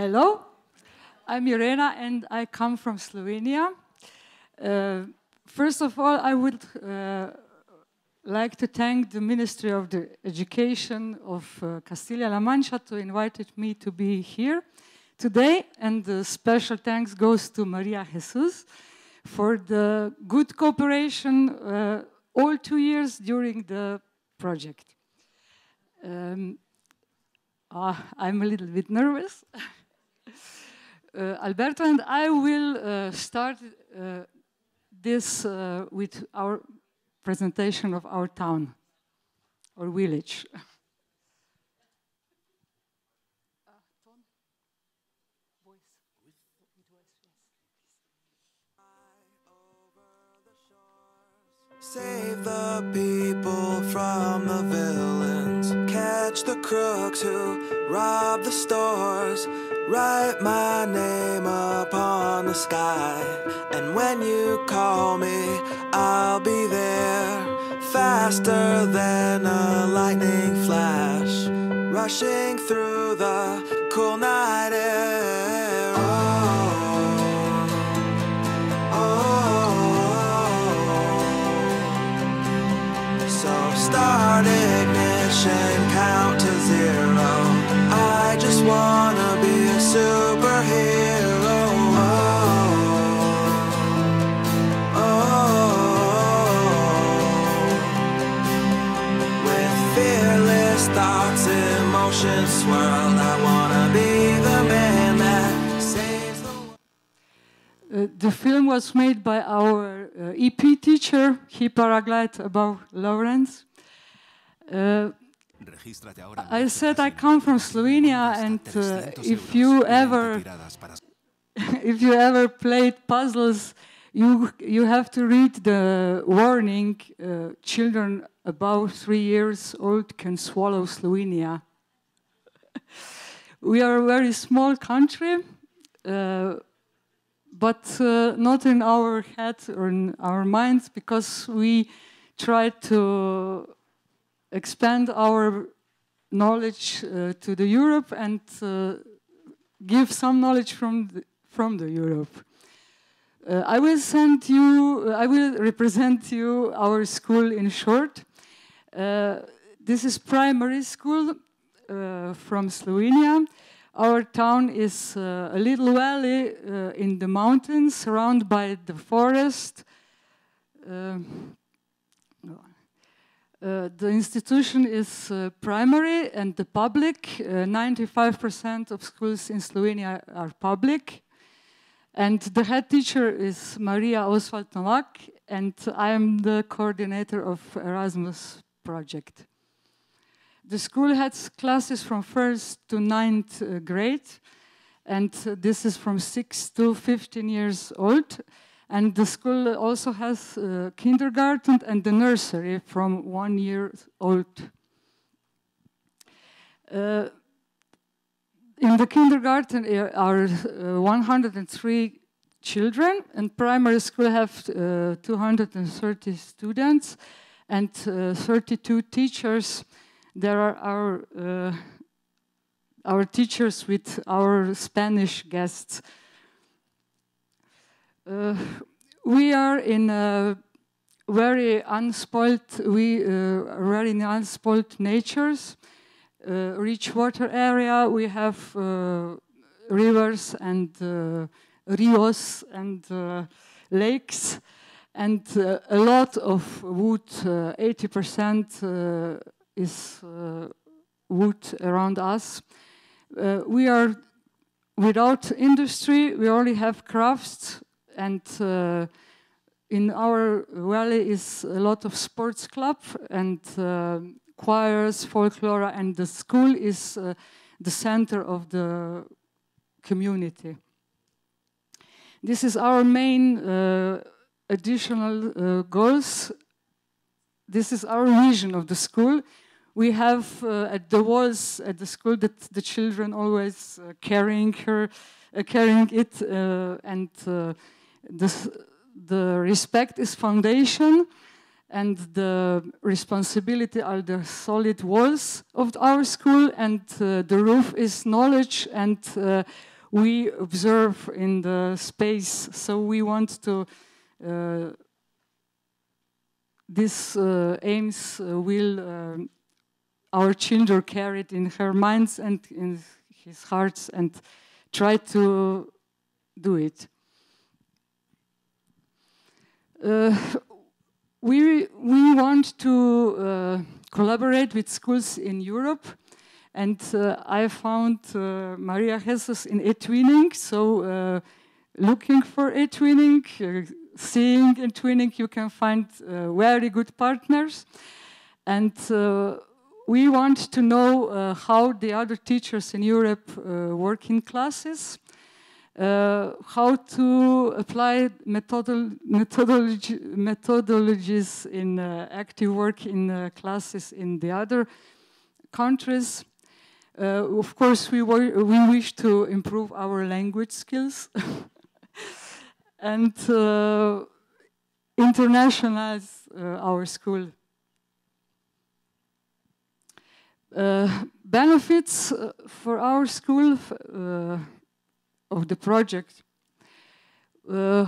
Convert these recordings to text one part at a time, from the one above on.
Hello, I'm Irena and I come from Slovenia. Uh, first of all, I would uh, like to thank the Ministry of the Education of uh, Castilla-La Mancha to invited me to be here today. And the special thanks goes to Maria Jesus for the good cooperation uh, all two years during the project. Um, uh, I'm a little bit nervous. Uh, Alberto, and I will uh, start uh, this with our presentation of our town or village. Save the people from the villains. Catch the crooks who rob the stores. Write my name upon the sky, and when you call me, I'll be there faster than a lightning flash, rushing through the cool night air. Oh, oh, oh. so start ignition, count to zero. I just wanna superhero. Oh, oh, oh, With fearless thoughts, emotions swirl. I wanna be the man that saves the world. Uh, the film was made by our uh, EP teacher, he paraglide above Lawrence. Uh, I said I come from Slovenia, and uh, if you ever if you ever played puzzles, you you have to read the warning: uh, children above three years old can swallow Slovenia. we are a very small country, uh, but uh, not in our head or in our minds because we try to expand our knowledge uh, to the Europe and uh, give some knowledge from the, from the Europe. Uh, I will send you, uh, I will represent you our school in short. Uh, this is primary school uh, from Slovenia. Our town is a little valley in the mountains surrounded by the forest. Uh, the institution is uh, primary and the public, 95% uh, of schools in Slovenia are public. And the head teacher is Maria Oswald Novak, and I am the coordinator of Erasmus project. The school has classes from first to ninth uh, grade, and this is from six to 15 years old. And the school also has uh, kindergarten and the nursery from one year old. Uh, in the kindergarten eh, are uh, 103 children, and primary school have uh, 230 students and uh, 32 teachers. There are our, uh, our teachers with our Spanish guests uh, we are in a very unspoiled, we uh, very unspoiled natures, uh, rich water area. We have rivers and rios and lakes and uh, a lot of wood, 80% uh, uh, is wood around us. we are without industry, we only have crafts, and uh, in our valley is a lot of sports club and uh, choirs, folklore, and the school is uh, the center of the community. This is our main uh, additional uh, goals. This is our vision of the school. We have uh, at the walls at the school that the children always carrying her, carrying it, and the respect is foundation and the responsibility are the solid walls of our school and uh, the roof is knowledge and uh, we observe in the space so we want to uh, these uh, aims uh, will uh, our children carry it in her minds and in his hearts and try to do it uh, we, we want to uh, collaborate with schools in Europe. And uh, I found Maria Jesus in e-twinning, so looking for e-twinning, seeing Etwinning, twinning, you can find uh, very good partners. And uh, we want to know uh, how the other teachers in Europe work in classes uh, how to apply methodol methodology methodologies in uh, active work in uh, classes in the other countries. Uh, of course, we, we wish to improve our language skills and uh, internationalize uh, our school. benefits for our school of the project, uh,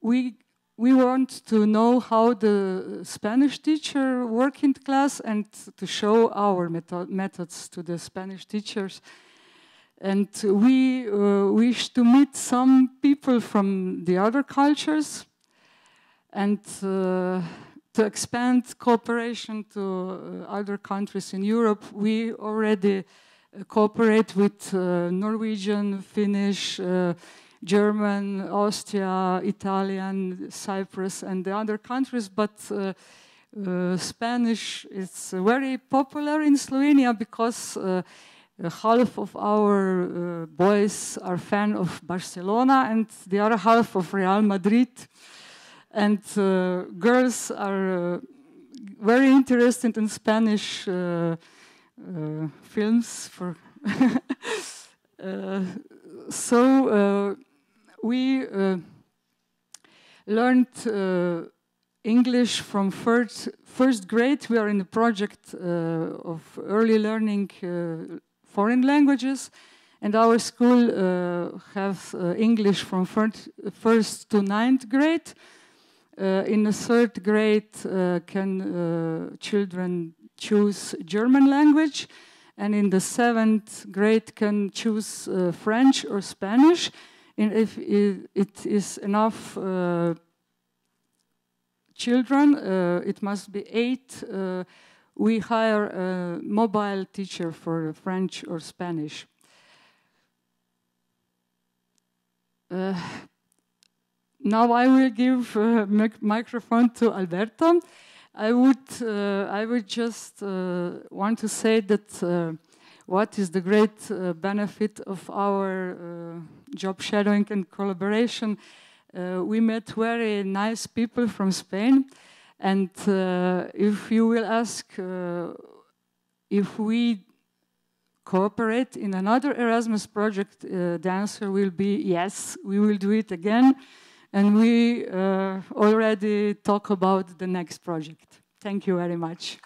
we we want to know how the Spanish teacher work in class and to show our methods to the Spanish teachers. And we uh, wish to meet some people from the other cultures and uh, to expand cooperation to uh, other countries in Europe. We already uh, cooperate with uh, Norwegian, Finnish, uh, German, Austria, Italian, Cyprus, and the other countries, but Spanish is very popular in Slovenia because half of our boys are fan of Barcelona and the other half of Real Madrid. And girls are very interested in Spanish uh, films for uh, so uh, we learned English from first, first grade. We are in the project of early learning foreign languages and our school uh, have uh, English from first, first to ninth grade. Uh, in the third grade, uh, can uh, children choose German language, and in the seventh grade can choose French or Spanish. And if it is enough children, it must be eight we hire a mobile teacher for French or Spanish. Uh, now I will give uh, microphone to Alberto. I would, uh, I would just uh, want to say that uh, what is the great uh, benefit of our uh, job shadowing and collaboration. we met very nice people from Spain, and if you will ask if we cooperate in another Erasmus project, the answer will be yes, we will do it again. And we uh, already talk about the next project. Thank much.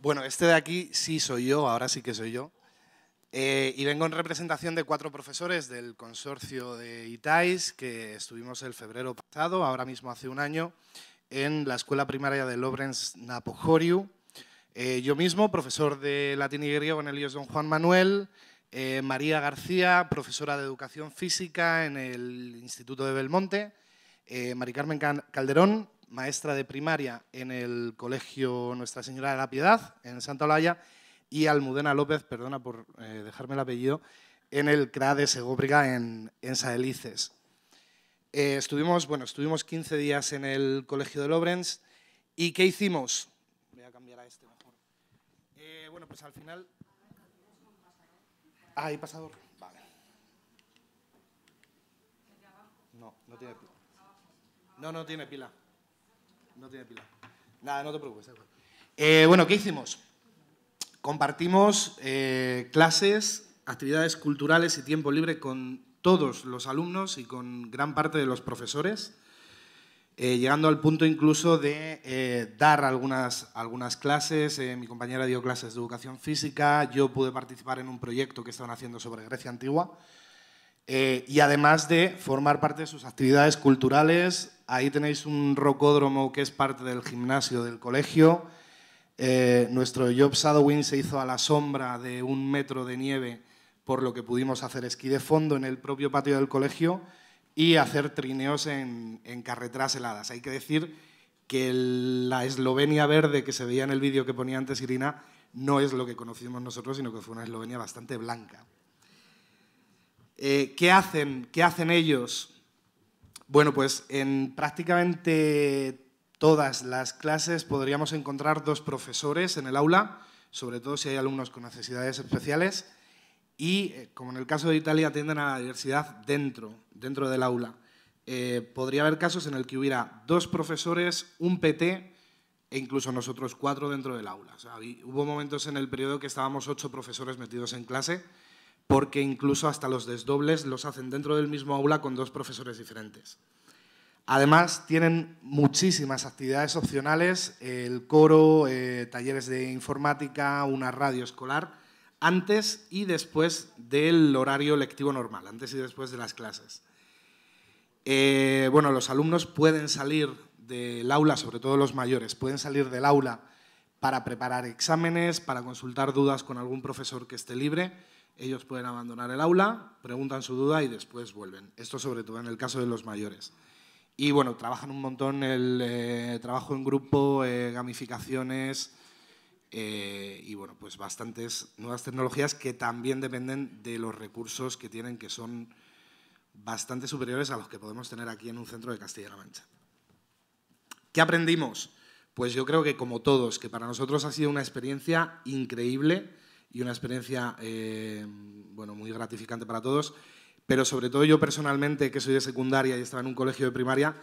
Bueno, este de aquí sí soy yo, ahora sí que soy yo. Eh, y vengo en representación de cuatro profesores del consorcio de ITAIS que estuvimos el febrero pasado, ahora mismo hace un año, en la escuela primaria de Lorenz Napojoriu, eh, yo mismo, profesor de latín y griego en el IOS Don Juan Manuel, eh, María García, profesora de educación física en el Instituto de Belmonte, eh, Mari Carmen Calderón, maestra de primaria en el Colegio Nuestra Señora de la Piedad, en Santa Olaya, y Almudena López, perdona por eh, dejarme el apellido, en el CRA de Segóbriga en, en Saelices. estuvimos, bueno, estuvimos 15 días en el Colegio de Lobrens. ¿Y qué hicimos? pues al final... Ah, hay pasador. Vale. No, no tiene pila. No, no tiene pila. No tiene pila. Nada, no te preocupes. Eh, bueno, ¿qué hicimos? Compartimos eh, clases, actividades culturales y tiempo libre con todos los alumnos y con gran parte de los profesores. Eh, llegando al punto incluso de eh, dar algunas, algunas clases. Eh, mi compañera dio clases de educación física, yo pude participar en un proyecto que estaban haciendo sobre Grecia antigua. y además de formar parte de sus actividades culturales, ahí tenéis un rocódromo que es parte del gimnasio del colegio. nuestro job Sadowin se hizo a la sombra de un metro de nieve por lo que pudimos hacer esquí de fondo en el propio patio del colegio y hacer trineos en, en carreteras heladas. Hay que decir que la Eslovenia verde que se veía en el vídeo que ponía antes Irina no es lo que conocimos nosotros, sino que fue una Eslovenia bastante blanca. Eh, ¿qué, hacen? ¿Qué hacen ellos? Bueno, pues en prácticamente todas las clases podríamos encontrar dos profesores en el aula, sobre todo si hay alumnos con necesidades especiales, y, eh, como en el caso de Italia, atienden a la diversidad dentro, dentro del aula. Eh, podría haber casos en el que hubiera dos profesores, un PT e incluso nosotros cuatro dentro del aula. hubo momentos en el periodo que estábamos ocho profesores metidos en clase porque incluso hasta los desdobles los hacen dentro del mismo aula con dos profesores diferentes. Además, tienen muchísimas actividades opcionales, el coro, eh, talleres de informática, una radio escolar antes y después del horario lectivo normal, antes y después de las clases. Eh, bueno, los alumnos pueden salir del aula, sobre todo los mayores, pueden salir del aula para preparar exámenes, para consultar dudas con algún profesor que esté libre. Ellos pueden abandonar el aula, preguntan su duda y después vuelven. Esto sobre todo en el caso de los mayores. Y bueno, trabajan un montón el eh, trabajo en grupo, eh, gamificaciones, eh, y bueno, pues bastantes nuevas tecnologías que también dependen de los recursos que tienen, que son bastante superiores a los que podemos tener aquí en un centro de Castilla-La Mancha. ¿Qué aprendimos? Pues yo creo que como todos, que para nosotros ha sido una experiencia increíble y una experiencia eh, bueno, muy gratificante para todos, pero sobre todo yo personalmente, que soy de secundaria y estaba en un colegio de primaria,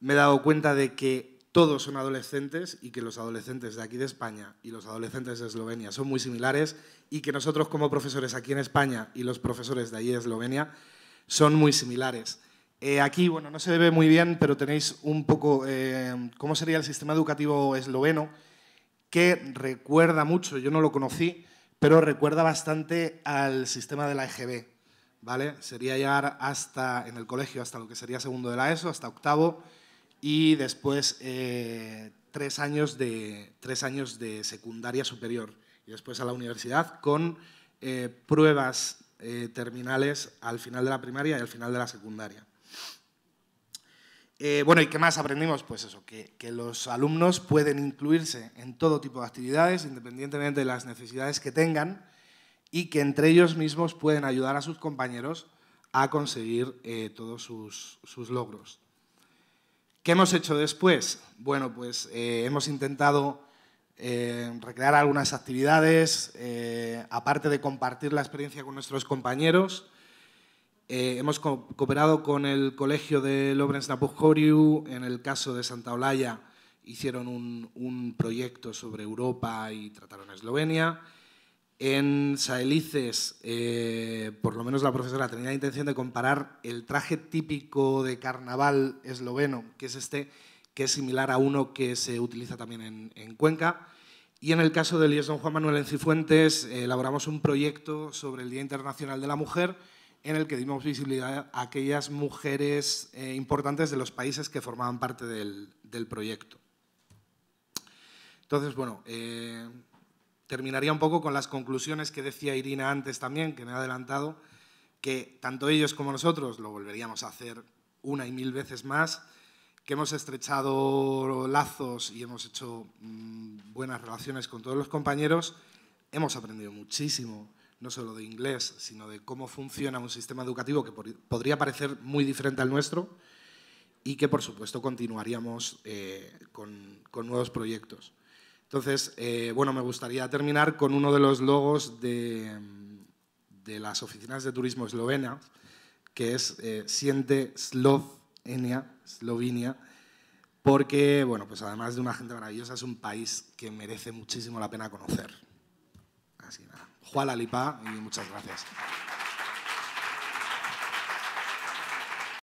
me he dado cuenta de que todos son adolescentes y que los adolescentes de aquí de España y los adolescentes de Eslovenia son muy similares y que nosotros como profesores aquí en España y los profesores de allí de Eslovenia son muy similares. Eh, aquí, bueno, no se ve muy bien, pero tenéis un poco eh, cómo sería el sistema educativo esloveno, que recuerda mucho, yo no lo conocí, pero recuerda bastante al sistema de la EGB, ¿vale? Sería llegar hasta, en el colegio, hasta lo que sería segundo de la ESO, hasta octavo, y después eh, tres, años de, años de secundaria superior y después a la universidad con eh, pruebas eh, terminales al final de la primaria y al final de la secundaria. bueno, ¿y qué más aprendimos? Pues eso, que, que los alumnos pueden incluirse en todo tipo de actividades, independientemente de las necesidades que tengan, y que entre ellos mismos pueden ayudar a sus compañeros a conseguir todos sus, logros. ¿Qué hemos hecho después? Bueno, pues eh, hemos intentado eh, recrear algunas actividades, eh, aparte de compartir la experiencia con nuestros compañeros. hemos cooperado con el Colegio de Lobrens Napuchoriu, en el caso de Santa Olaya hicieron un, un proyecto sobre Europa y trataron a Eslovenia. En Saelices, eh, por lo menos la profesora tenía la intención de comparar el traje típico de carnaval esloveno, que es este, que es similar a uno que se utiliza también en, Cuenca. Y en el caso del IES Don Juan Manuel en Cifuentes, eh, elaboramos un proyecto sobre el Día Internacional de la Mujer, en el que dimos visibilidad a aquellas mujeres eh, importantes de los países que formaban parte del, del proyecto. Entonces, bueno, terminaría un poco con las conclusiones que decía Irina antes también, que me ha adelantado, que tanto ellos como nosotros lo volveríamos a hacer una y mil veces más, que hemos estrechado lazos y hemos hecho mm, buenas relaciones con todos los compañeros, hemos aprendido muchísimo, no solo de inglés, sino de cómo funciona un sistema educativo que podría parecer muy diferente al nuestro y que, por supuesto, continuaríamos eh, con nuevos proyectos. Entonces, eh, bueno, me gustaría terminar con uno de los logos de, las oficinas de turismo eslovena, que es eh, Siente Slovenia, porque, bueno, pues además de una gente maravillosa, es un país que merece muchísimo la pena conocer. Así que nada, Juan y muchas gracias.